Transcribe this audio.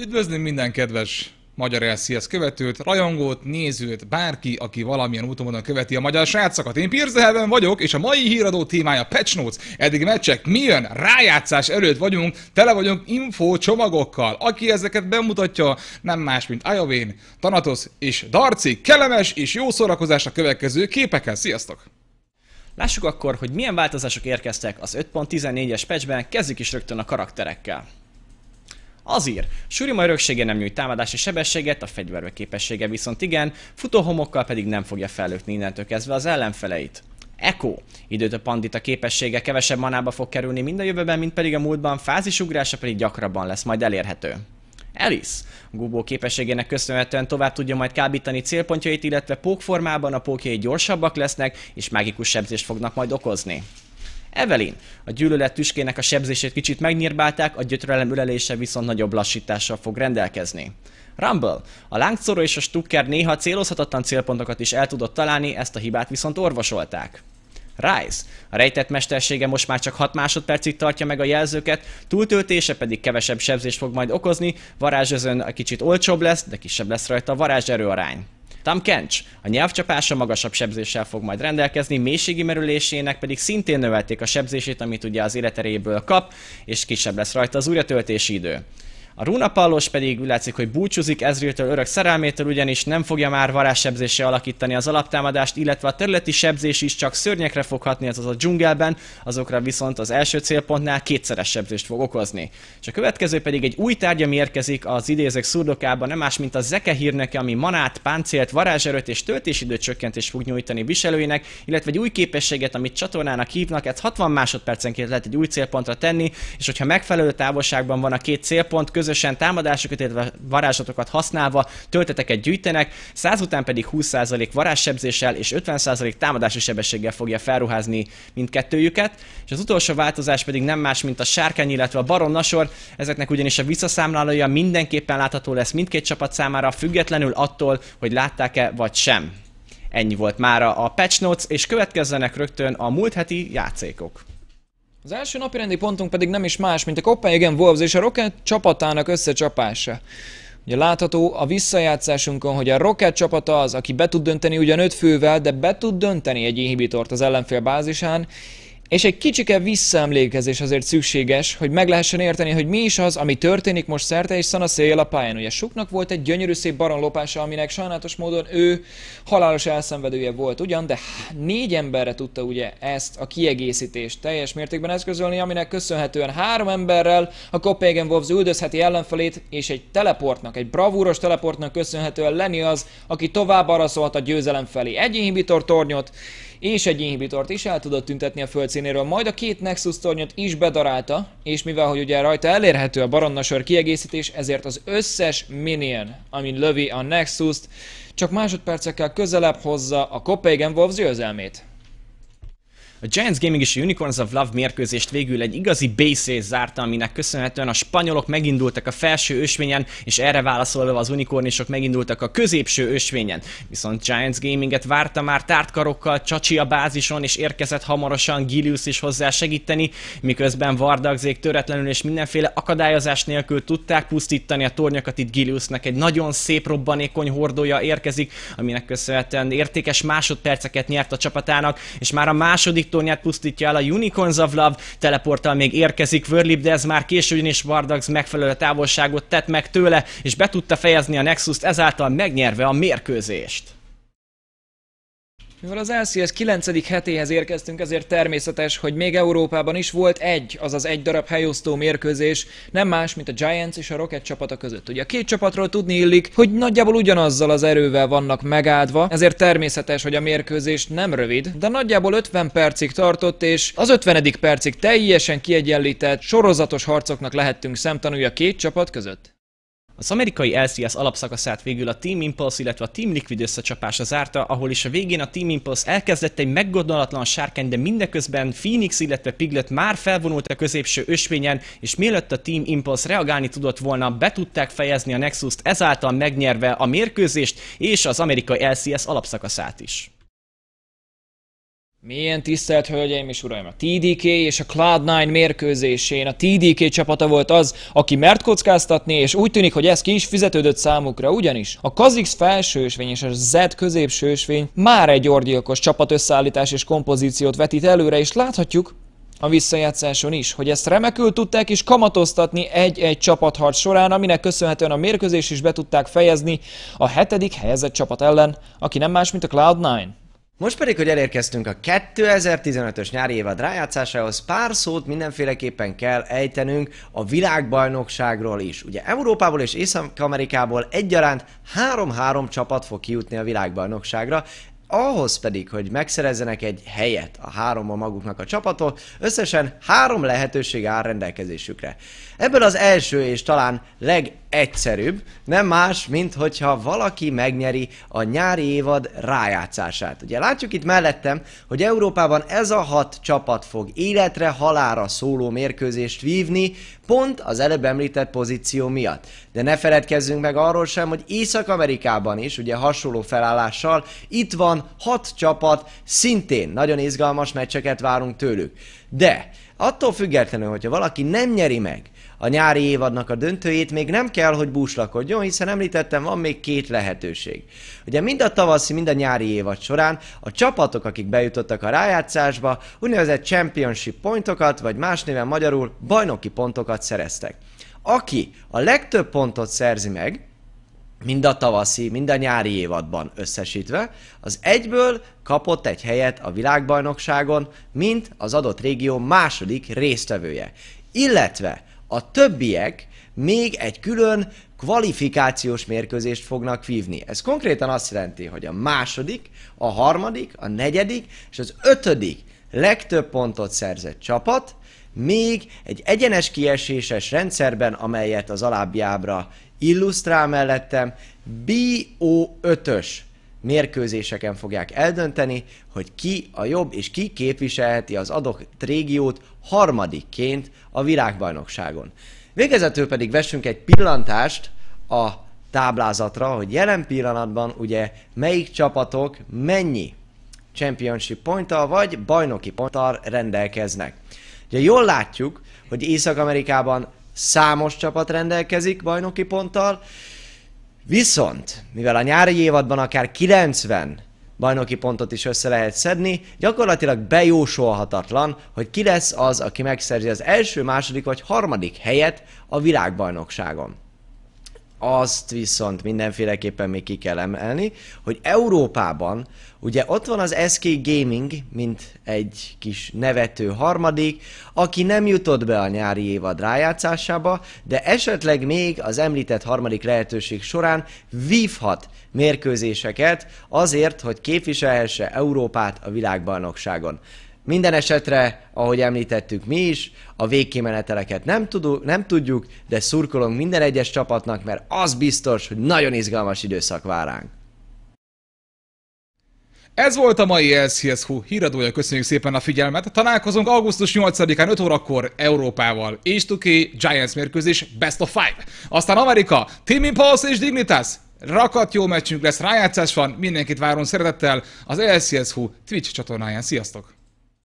Üdvözlöm minden kedves Magyar LCS követőt, rajongót, nézőt, bárki, aki valamilyen úton követi a magyar srácokat. Én Pirzehelben vagyok, és a mai híradó témája Patch Notes. Eddig meccsek, milyen rájátszás előtt vagyunk, tele vagyunk info csomagokkal. Aki ezeket bemutatja, nem más, mint Ajovén, Tanatos és Darci. Kellemes és jó szórakozás a következő képeken. Sziasztok! Lássuk akkor, hogy milyen változások érkeztek az 5.14-es patchben, kezdjük is rögtön a karakterekkel. Azir: Surima öröksége nem nyújt támadási sebességet, a fegyverve képessége viszont igen, futóhomokkal pedig nem fogja fellőtni innentől kezdve az ellenfeleit. Eko: Időt a pandita képessége kevesebb manába fog kerülni mind a jövőben, mint pedig a múltban, fázisugrása pedig gyakrabban lesz majd elérhető. Elis: Gubó képességének köszönhetően tovább tudja majd kábítani célpontjait, illetve pókformában a pókjai gyorsabbak lesznek, és mágikus sebzést fognak majd okozni. Evelyn. A gyűlölet tüskének a sebzését kicsit megnyírbálták, a gyötrelem ülelése viszont nagyobb lassítással fog rendelkezni. Rumble. A lángcoró és a stukker néha célozhatatlan célpontokat is el tudott találni, ezt a hibát viszont orvosolták. Rise. A rejtett mestersége most már csak 6 másodpercig tartja meg a jelzőket, túltöltése pedig kevesebb sebzést fog majd okozni, varázsözön kicsit olcsóbb lesz, de kisebb lesz rajta a varázserő arány. Tam Kencs a nyelvcsapása magasabb sebzéssel fog majd rendelkezni, mélységi merülésének pedig szintén növelték a sebzését, amit ugye az életeréből kap, és kisebb lesz rajta az újratöltési idő. A Pallos pedig úgy látszik, hogy búcsúzik Ezriltől örök szerelmétől, ugyanis nem fogja már varázssebzésre alakítani az alaptámadást, illetve a területi sebzés is csak szörnyekre foghatni, azaz a dzsungelben, azokra viszont az első célpontnál kétszeres sebzést fog okozni. És a következő pedig egy új tárgya érkezik az idézek szurdokába, nem más, mint a Zeke hírneke, ami manát, páncélt, varázserőt és töltésidő csökkentést fog nyújtani viselőinek, illetve egy új képességet, amit csatornának hívnak, ez 60 másodpercenként lehet egy új célpontra tenni, és hogyha megfelelő távolságban van a két célpont között, közösen támadásokat, illetve varázslatokat használva tölteteket gyűjtenek, 100 után pedig 20% varázssebzéssel és 50% támadási sebességgel fogja felruházni mindkettőjüket, és az utolsó változás pedig nem más, mint a sárkány, illetve a baron ezeknek ugyanis a visszaszámlálója mindenképpen látható lesz mindkét csapat számára, függetlenül attól, hogy látták-e vagy sem. Ennyi volt mára a Patch Notes, és következzenek rögtön a múlt heti játszékok. Az első napirendi pontunk pedig nem is más, mint a Copenhagen Wolves és a Rocket csapatának összecsapása. Ugye látható a visszajátszásunkon, hogy a Rocket csapata az, aki be tud dönteni ugyan öt fővel, de be tud dönteni egy inhibitort az ellenfél bázisán, és egy kicsike visszaemlékezés azért szükséges, hogy meg lehessen érteni, hogy mi is az, ami történik most szerte és szana a pályán. Ugye Suknak volt egy gyönyörű szép baronlopása, aminek sajnálatos módon ő halálos elszenvedője volt ugyan, de négy emberre tudta ugye ezt a kiegészítést teljes mértékben eszközölni, aminek köszönhetően három emberrel a Copenhagen Wolves üldözheti ellenfelét, és egy teleportnak, egy bravúros teleportnak köszönhetően lenni az, aki tovább araszolhat a győzelem felé. Egy inhibitor tornyot és egy inhibitort is el tudott tüntetni a föld helyszínéről, majd a két Nexus tornyot is bedarálta, és mivel hogy ugye rajta elérhető a baronnasör kiegészítés, ezért az összes minion, amin lövi a Nexus-t, csak másodpercekkel közelebb hozza a Copenhagen Wolves győzelmét. A Giants Gaming és a Unicorns of Love mérkőzést végül egy igazi base zárta, aminek köszönhetően a spanyolok megindultak a felső ösvényen, és erre válaszolva az unikornisok megindultak a középső ösvényen. Viszont Giants Gaminget várta már tártkarokkal, Csacsi a bázison, és érkezett hamarosan Gilius is hozzá segíteni, miközben Vardagzék töretlenül és mindenféle akadályozás nélkül tudták pusztítani a tornyokat itt Giliusnak. Egy nagyon szép robbanékony hordója érkezik, aminek köszönhetően értékes másodperceket nyert a csapatának, és már a második tornyát pusztítja el a Unicorns of Love, teleporttal még érkezik Wörlip, de ez már későn is Vardax megfelelő távolságot tett meg tőle, és be tudta fejezni a Nexus-t, ezáltal megnyerve a mérkőzést. Mivel az LCS 9. hetéhez érkeztünk, ezért természetes, hogy még Európában is volt egy, azaz egy darab helyosztó mérkőzés, nem más, mint a Giants és a Rocket csapata között. Ugye a két csapatról tudni illik, hogy nagyjából ugyanazzal az erővel vannak megáldva, ezért természetes, hogy a mérkőzés nem rövid, de nagyjából 50 percig tartott, és az 50. percig teljesen kiegyenlített, sorozatos harcoknak lehettünk szemtanúja két csapat között. Az amerikai LCS alapszakaszát végül a Team Impulse, illetve a Team Liquid összecsapása zárta, ahol is a végén a Team Impulse elkezdett egy meggondolatlan sárkány, de mindeközben Phoenix, illetve Piglet már felvonult a középső ösvényen, és mielőtt a Team Impulse reagálni tudott volna, be tudták fejezni a Nexus-t, ezáltal megnyerve a mérkőzést és az amerikai LCS alapszakaszát is. Milyen tisztelt hölgyeim és uraim, a TDK és a Cloud9 mérkőzésén a TDK csapata volt az, aki mert kockáztatni, és úgy tűnik, hogy ez ki is fizetődött számukra, ugyanis a Kazix felsősvény és a Z középsősvény már egy orgyilkos csapat összeállítás és kompozíciót vetít előre, és láthatjuk, a visszajátszáson is, hogy ezt remekül tudták is kamatoztatni egy-egy csapatharc során, aminek köszönhetően a mérkőzés is be tudták fejezni a hetedik helyezett csapat ellen, aki nem más, mint a Cloud9. Most pedig, hogy elérkeztünk a 2015-ös nyári évad rájátszásához, pár szót mindenféleképpen kell ejtenünk a világbajnokságról is. Ugye Európából és Észak-Amerikából egyaránt 3-3 csapat fog kijutni a világbajnokságra, ahhoz pedig, hogy megszerezzenek egy helyet a hárommal maguknak a csapatok összesen három lehetőség áll rendelkezésükre. Ebből az első és talán leg egyszerűbb, nem más, mint hogyha valaki megnyeri a nyári évad rájátszását. Ugye látjuk itt mellettem, hogy Európában ez a hat csapat fog életre, halára szóló mérkőzést vívni, pont az előbb említett pozíció miatt. De ne feledkezzünk meg arról sem, hogy Észak-Amerikában is, ugye hasonló felállással, itt van hat csapat, szintén nagyon izgalmas meccseket várunk tőlük. De Attól függetlenül, hogyha valaki nem nyeri meg a nyári évadnak a döntőjét, még nem kell, hogy búslakodjon, hiszen említettem, van még két lehetőség. Ugye mind a tavaszi, mind a nyári évad során a csapatok, akik bejutottak a rájátszásba, úgynevezett championship pontokat, vagy más néven magyarul bajnoki pontokat szereztek. Aki a legtöbb pontot szerzi meg, mind a tavaszi, mind a nyári évadban összesítve, az egyből kapott egy helyet a világbajnokságon, mint az adott régió második résztvevője. Illetve a többiek még egy külön kvalifikációs mérkőzést fognak vívni. Ez konkrétan azt jelenti, hogy a második, a harmadik, a negyedik és az ötödik legtöbb pontot szerzett csapat még egy egyenes kieséses rendszerben, amelyet az alábbi ábra illusztrál mellettem, BO5-ös mérkőzéseken fogják eldönteni, hogy ki a jobb és ki képviselheti az adott régiót harmadikként a világbajnokságon. Végezetül pedig vessünk egy pillantást a táblázatra, hogy jelen pillanatban ugye melyik csapatok mennyi championship ponttal vagy bajnoki ponttal rendelkeznek. Ugye jól látjuk, hogy Észak-Amerikában Számos csapat rendelkezik bajnoki ponttal, viszont mivel a nyári évadban akár 90 bajnoki pontot is össze lehet szedni, gyakorlatilag bejósolhatatlan, hogy ki lesz az, aki megszerzi az első, második vagy harmadik helyet a világbajnokságon azt viszont mindenféleképpen még ki kell emelni, hogy Európában ugye ott van az SK Gaming, mint egy kis nevető harmadik, aki nem jutott be a nyári évad rájátszásába, de esetleg még az említett harmadik lehetőség során vívhat mérkőzéseket azért, hogy képviselhesse Európát a világbajnokságon. Minden esetre, ahogy említettük mi is, a végkimeneteleket nem, tudunk, nem tudjuk, de szurkolunk minden egyes csapatnak, mert az biztos, hogy nagyon izgalmas időszak vár ránk. Ez volt a mai LCSHU híradója, köszönjük szépen a figyelmet. Találkozunk augusztus 8-án 5 órakor Európával. És tuki Giants mérkőzés Best of Five. Aztán Amerika, Team Impulse és Dignitas. Rakat jó meccsünk lesz, rájátszás van, mindenkit várunk szeretettel az LCSHU Twitch csatornáján. Sziasztok!